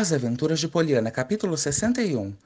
As Aventuras de Poliana, capítulo 61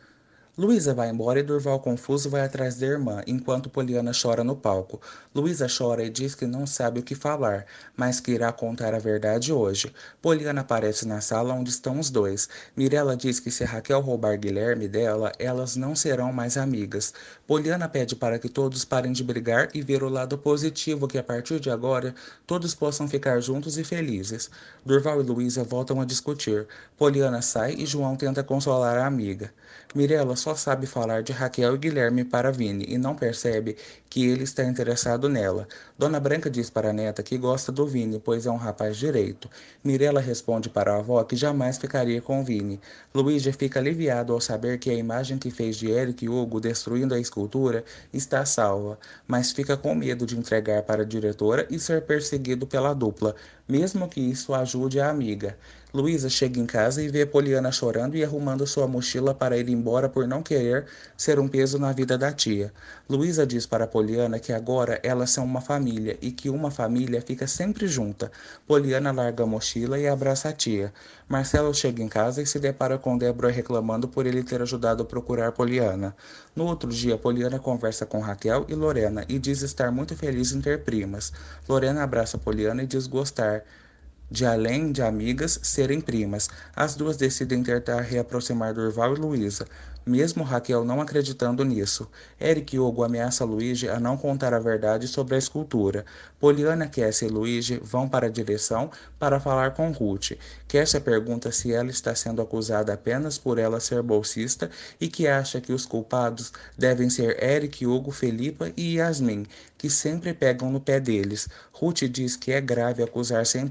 Luísa vai embora e Durval confuso vai atrás da irmã, enquanto Poliana chora no palco. Luísa chora e diz que não sabe o que falar, mas que irá contar a verdade hoje. Poliana aparece na sala onde estão os dois. Mirella diz que se Raquel roubar Guilherme dela, elas não serão mais amigas. Poliana pede para que todos parem de brigar e ver o lado positivo que a partir de agora todos possam ficar juntos e felizes. Durval e Luísa voltam a discutir. Poliana sai e João tenta consolar a amiga. Mirella só sabe falar de Raquel e Guilherme para Vini e não percebe que ele está interessado nela. Dona Branca diz para a neta que gosta do Vini, pois é um rapaz direito. Mirella responde para a avó que jamais ficaria com Vini. Luigi fica aliviado ao saber que a imagem que fez de Eric e Hugo destruindo a escultura está salva, mas fica com medo de entregar para a diretora e ser perseguido pela dupla, mesmo que isso ajude a amiga. Luísa chega em casa e vê Poliana chorando e arrumando sua mochila para ir embora por não querer ser um peso na vida da tia. Luísa diz para Poliana que agora elas são uma família e que uma família fica sempre junta. Poliana larga a mochila e abraça a tia. Marcelo chega em casa e se depara com Débora reclamando por ele ter ajudado a procurar Poliana. No outro dia, Poliana conversa com Raquel e Lorena e diz estar muito feliz em ter primas. Lorena abraça Poliana e diz gostar de além de amigas serem primas. As duas decidem tentar reaproximar Durval e Luísa, mesmo Raquel não acreditando nisso. Eric Hugo ameaça Luigi a não contar a verdade sobre a escultura. Poliana, Cassie e Luigi vão para a direção para falar com Ruth. Cassie pergunta se ela está sendo acusada apenas por ela ser bolsista e que acha que os culpados devem ser Eric Hugo, Felipa e Yasmin, que sempre pegam no pé deles. Ruth diz que é grave acusar sempre